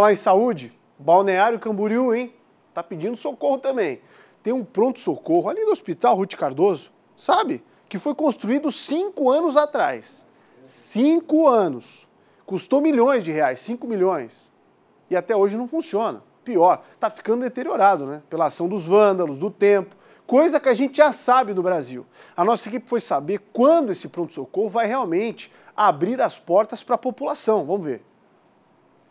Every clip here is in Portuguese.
Falar em saúde, Balneário Camboriú, hein? Tá pedindo socorro também. Tem um pronto-socorro ali no Hospital Ruth Cardoso, sabe? Que foi construído cinco anos atrás. Cinco anos. Custou milhões de reais, cinco milhões. E até hoje não funciona. Pior, tá ficando deteriorado, né? Pela ação dos vândalos, do tempo. Coisa que a gente já sabe no Brasil. A nossa equipe foi saber quando esse pronto-socorro vai realmente abrir as portas para a população. Vamos ver.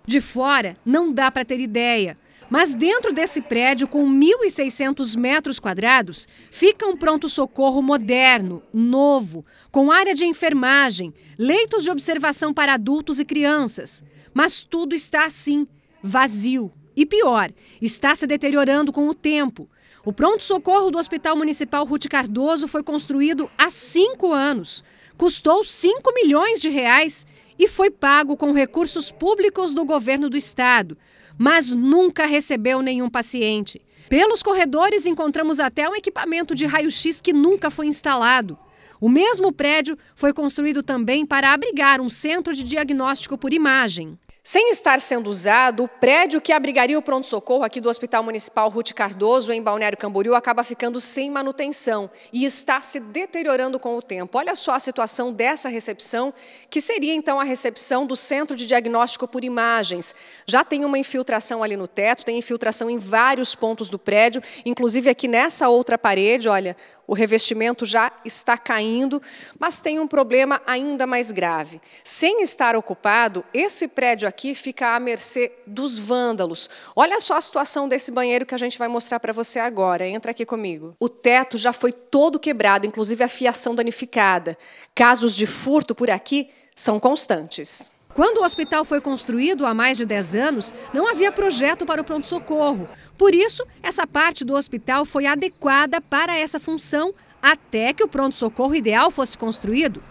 De fora, não dá para ter ideia. Mas dentro desse prédio, com 1.600 metros quadrados, fica um pronto-socorro moderno, novo, com área de enfermagem, leitos de observação para adultos e crianças. Mas tudo está assim, vazio. E pior, está se deteriorando com o tempo. O pronto-socorro do Hospital Municipal Rute Cardoso foi construído há cinco anos. Custou 5 milhões de reais e foi pago com recursos públicos do governo do estado, mas nunca recebeu nenhum paciente. Pelos corredores encontramos até um equipamento de raio-x que nunca foi instalado. O mesmo prédio foi construído também para abrigar um centro de diagnóstico por imagem. Sem estar sendo usado, o prédio que abrigaria o pronto-socorro aqui do Hospital Municipal Ruth Cardoso, em Balneário Camboriú, acaba ficando sem manutenção e está se deteriorando com o tempo. Olha só a situação dessa recepção, que seria então a recepção do Centro de Diagnóstico por Imagens. Já tem uma infiltração ali no teto, tem infiltração em vários pontos do prédio, inclusive aqui nessa outra parede, olha, o revestimento já está caindo, mas tem um problema ainda mais grave. Sem estar ocupado, esse prédio aqui fica à mercê dos vândalos. Olha só a situação desse banheiro que a gente vai mostrar para você agora. Entra aqui comigo. O teto já foi todo quebrado, inclusive a fiação danificada. Casos de furto por aqui são constantes. Quando o hospital foi construído há mais de 10 anos, não havia projeto para o pronto-socorro. Por isso, essa parte do hospital foi adequada para essa função até que o pronto-socorro ideal fosse construído.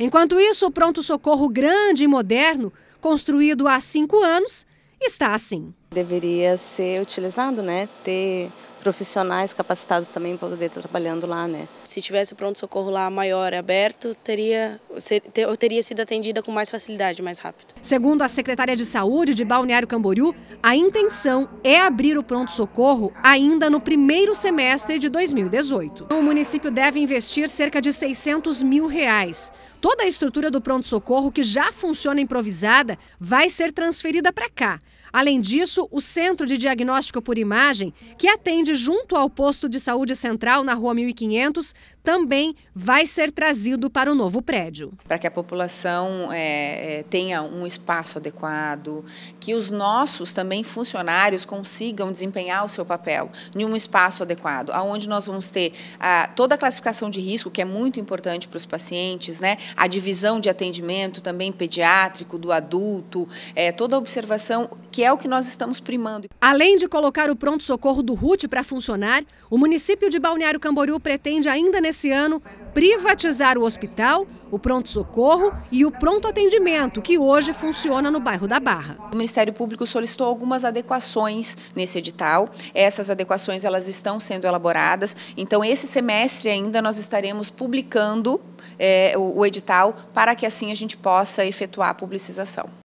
Enquanto isso, o pronto-socorro grande e moderno, construído há cinco anos, está assim. Deveria ser utilizado, né? Ter profissionais capacitados também para poder estar tá trabalhando lá, né? Se tivesse o pronto-socorro lá maior aberto, teria, teria sido atendida com mais facilidade, mais rápido. Segundo a secretária de Saúde de Balneário Camboriú, a intenção é abrir o pronto-socorro ainda no primeiro semestre de 2018. O município deve investir cerca de 600 mil reais. Toda a estrutura do pronto-socorro, que já funciona improvisada, vai ser transferida para cá. Além disso, o Centro de Diagnóstico por Imagem, que atende junto ao posto de saúde central na Rua 1500, também vai ser trazido para o novo prédio. Para que a população é, é, tenha um espaço adequado, que os nossos também funcionários consigam desempenhar o seu papel em um espaço adequado, aonde nós vamos ter a, toda a classificação de risco, que é muito importante para os pacientes, né? a divisão de atendimento também pediátrico, do adulto, é, toda a observação que é o que nós estamos primando. Além de colocar o pronto-socorro do RUT para funcionar, o município de Balneário Camboriú pretende ainda nesse ano privatizar o hospital, o pronto-socorro e o pronto-atendimento, que hoje funciona no bairro da Barra. O Ministério Público solicitou algumas adequações nesse edital. Essas adequações elas estão sendo elaboradas. Então, esse semestre ainda nós estaremos publicando é, o, o edital para que assim a gente possa efetuar a publicização.